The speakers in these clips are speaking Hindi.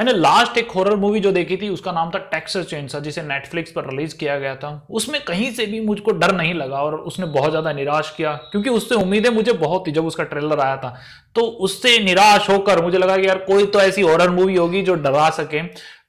मैंने लास्ट एक हॉरर मूवी जो देखी थी उसका नाम था टेक्सस चेंसा जिसे नेटफ्लिक्स पर रिलीज किया गया था उसमें कहीं से भी मुझको डर नहीं लगा और उसने बहुत ज़्यादा निराश किया क्योंकि उससे उम्मीदें मुझे बहुत थी जब उसका ट्रेलर आया था तो उससे निराश होकर मुझे लगा कि यार कोई तो ऐसी हॉरर मूवी होगी जो डरा सके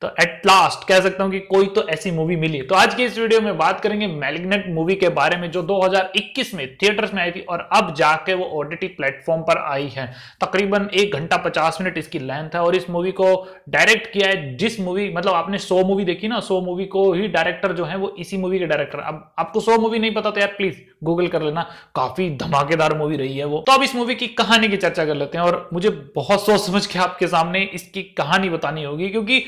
तो एट लास्ट कह सकता हूं कि कोई तो ऐसी मूवी मिली तो आज की इस वीडियो में बात करेंगे मैलिग्नेट मूवी के बारे में जो 2021 में थिएटर्स में आई थी और अब जाके वो ओटीटी प्लेटफॉर्म पर आई है तकरीबन एक घंटा पचास मिनट इसकी लेंथ है और इस मूवी को डायरेक्ट किया है जिस मूवी मतलब आपने सो मूवी देखी ना सो मूवी को ही डायरेक्टर जो है वो इसी मूवी के डायरेक्टर अब आपको सो मूवी नहीं पता तो यार प्लीज गूगल कर लेना काफी धमाकेदार मूवी रही है वो तो अब इस मूवी की कहानी की चर्चा कर लेते हैं और मुझे बहुत सोच समझ के आपके सामने इसकी कहानी बतानी होगी क्योंकि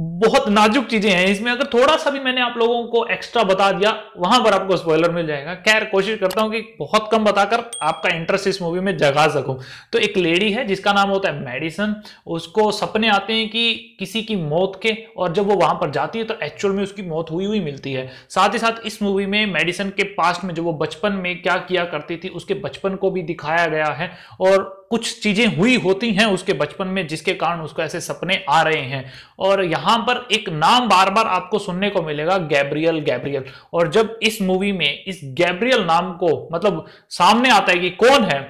बहुत नाजुक चीजें हैं इसमें अगर थोड़ा सा भी मैंने आप लोगों को एक्स्ट्रा बता दिया वहां पर आपको स्पॉइलर मिल जाएगा खैर कोशिश करता हूं कि बहुत कम बताकर आपका इंटरेस्ट इस मूवी में जगा सकूं तो एक लेडी है जिसका नाम होता है मेडिसन उसको सपने आते हैं कि किसी की मौत के और जब वो वहां पर जाती है तो एक्चुअल में उसकी मौत हुई हुई मिलती है साथ ही साथ इस मूवी में मेडिसन के पास्ट में जो वो बचपन में क्या किया करती थी उसके बचपन को भी दिखाया गया है और कुछ चीजें हुई होती हैं उसके बचपन में जिसके कारण उसको ऐसे सपने आ रहे हैं और यहां पर एक नाम बार बार आपको सुनने को मिलेगा गैब्रियल गैब्रियल और जब इस मूवी में इस गैब्रियल नाम को मतलब सामने आता है कि कौन है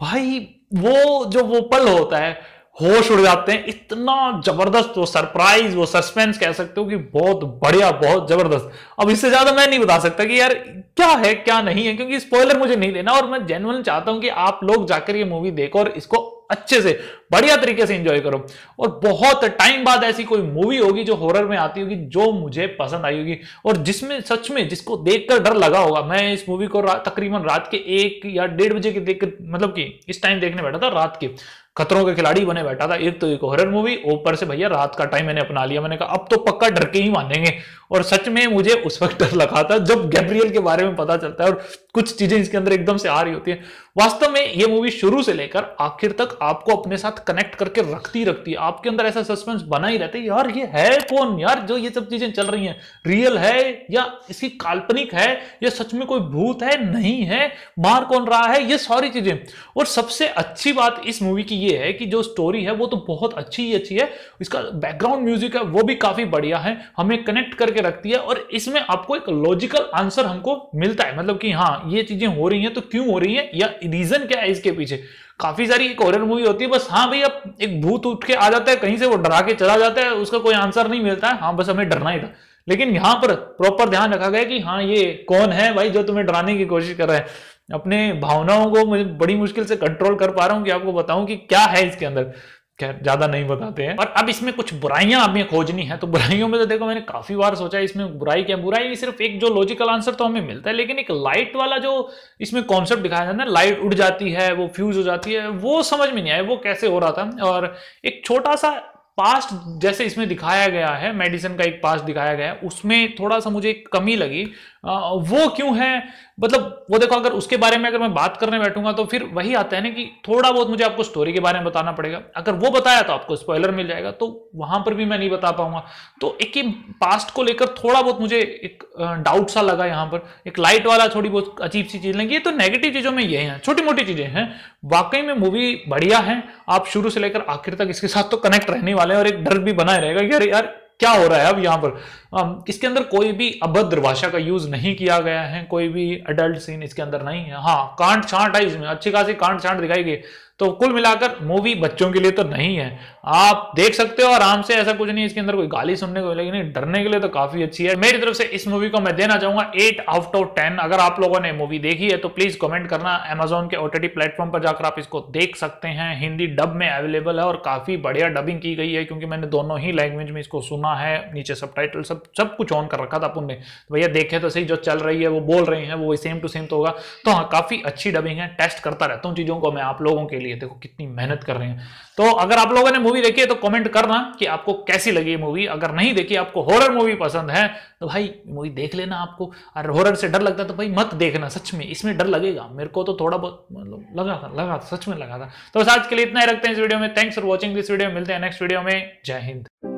भाई वो जो वो पल होता है होश उड़ जाते हैं इतना जबरदस्त वो सरप्राइज वो सस्पेंस कह सकते हो कि बहुत बढ़िया बहुत जबरदस्त अब इससे ज्यादा मैं नहीं बता सकता कि यार क्या है क्या नहीं है क्योंकि स्पॉइलर मुझे नहीं देना और मैं जेनवन चाहता हूं कि आप लोग जाकर ये मूवी देखो और इसको अच्छे से बढ़िया तरीके से एंजॉय करो और बहुत टाइम बाद ऐसी कोई मूवी होगी जो हॉरर में आती होगी जो मुझे पसंद आई होगी और जिसमें सच में जिसको देखकर डर लगा होगा मैं इस मूवी को रा, तकरीबन रात के एक या डेढ़ बजे के देख मतलब कि इस टाइम देखने बैठा था रात के खतरों के खिलाड़ी बने बैठा था एक तो एक हॉरर मूवी ऊपर से भैया रात का टाइम मैंने अपना लिया मैंने कहा अब तो पक्का डर के ही मानेंगे और सच में मुझे उस वक्त डर लगा था जब गैब्रियल के बारे में पता चलता है और कुछ चीजें इसके अंदर एकदम से आ रही होती है वास्तव में ये मूवी शुरू से लेकर आखिर तक आपको अपने साथ कनेक्ट करके रखती रखती है आपके अंदर ऐसा सस्पेंस बना ही रहता है यार ये है कौन यार जो ये सब चीजें चल रही हैं रियल है या इसकी काल्पनिक है या सच में कोई भूत है नहीं है मार कौन रहा है ये सारी चीजें और सबसे अच्छी बात इस मूवी की ये है कि जो स्टोरी है वो तो बहुत अच्छी ही अच्छी है इसका बैकग्राउंड म्यूजिक है वो भी काफी बढ़िया है हमें कनेक्ट करके रखती है और इसमें आपको एक लॉजिकल आंसर हमको मिलता है मतलब कि हाँ ये चीजें हो रही हैं तो क्यों हो रही है या रीजन क्या है इसके पीछे काफी सारी एक हॉरर मूवी होती है बस हाँ भाई अब एक भूत उठ के आ जाता है कहीं से वो डरा के चला जाता है उसका कोई आंसर नहीं मिलता है हाँ बस हमें डरना ही था लेकिन यहाँ पर प्रॉपर ध्यान रखा गया कि हाँ ये कौन है भाई जो तुम्हें डराने की कोशिश कर रहा है अपने भावनाओं को मैं बड़ी मुश्किल से कंट्रोल कर पा रहा हूँ कि आपको बताऊं कि क्या है इसके अंदर खैर ज़्यादा नहीं बताते हैं और अब इसमें कुछ बुराइयां हमें खोजनी है तो बुराइयों में तो देखो मैंने काफ़ी बार सोचा है इसमें बुराई क्या बुराई नहीं सिर्फ एक जो लॉजिकल आंसर तो हमें मिलता है लेकिन एक लाइट वाला जो इसमें कॉन्सेप्ट दिखाया जाता है लाइट उड़ जाती है वो फ्यूज हो जाती है वो समझ में नहीं आया वो कैसे हो रहा था और एक छोटा सा पास्ट जैसे इसमें दिखाया गया है मेडिसिन का एक पास्ट दिखाया गया है उसमें थोड़ा सा मुझे कमी लगी आ, वो क्यों है मतलब वो देखो अगर उसके बारे में अगर मैं बात करने बैठूंगा तो फिर वही आता है ना कि थोड़ा बहुत मुझे आपको स्टोरी के बारे में बताना पड़ेगा अगर वो बताया तो आपको स्पॉयलर मिल जाएगा तो वहां पर भी मैं नहीं बता पाऊंगा तो एक ही पास्ट को लेकर थोड़ा बहुत मुझे एक डाउट सा लगा यहाँ पर एक लाइट वाला थोड़ी बहुत अजीब सी चीज लगी तो नेगेटिव चीजों में ये है छोटी मोटी चीजें हैं वाकई में मूवी बढ़िया है आप शुरू से लेकर आखिर तक इसके साथ तो कनेक्ट रहने वाले वाले हैं और एक डर भी बनाए रहेगा यार यार क्या हो रहा है अब यहाँ पर इसके अंदर कोई भी अभद्र भाषा का यूज नहीं किया गया है कोई भी अडल्ट सीन इसके अंदर नहीं है हाँ कांट छांट है इसमें अच्छी खासी कांट छांट दिखाई गई तो कुल मिलाकर मूवी बच्चों के लिए तो नहीं है आप देख सकते हो आराम से ऐसा कुछ नहीं इसके अंदर कोई गाली सुनने को मिलेगी नहीं डरने के लिए तो काफी अच्छी है मेरी तरफ से इस मूवी को मैं देना चाहूंगा एट आउट ऑफ टेन अगर आप लोगों ने मूवी देखी है तो प्लीज कमेंट करना एमेजोन के ओटीटी प्लेटफॉर्म पर जाकर आप इसको देख सकते हैं हिंदी डब में अवेलेबल है और काफी बढ़िया डबिंग की गई है क्योंकि मैंने दोनों ही लैंग्वेज में इसको सुना है नीचे सब सब सब कुछ ऑन कर रखा था अपन ने तो भैया देखे तो सही जो चल रही है वो बोल रहे हैं वो सेम टू सेम तो होगा तो हाँ काफी अच्छी डबिंग है टेस्ट करता रहता हूँ चीजों को मैं आप लोगों के लिए देखो कितनी मेहनत कर रहे हैं तो अगर आप लोगों ने मूवी देखी है तो कमेंट करना कि आपको कैसी लगी ये मूवी अगर नहीं देखी आपको हॉरर मूवी पसंद है तो भाई मूवी देख लेना आपको और हॉरर से डर लगता है तो भाई मत देखना सच में इसमें डर लगेगा मेरे को तो थोड़ा बहुत मतलब, लगा था लगा था सच में लगा था तो बस आज के लिए इतना ही रखते हैं इस वीडियो में thanks for watching this video मिलते हैं नेक्स्ट वीडियो में जय हिंद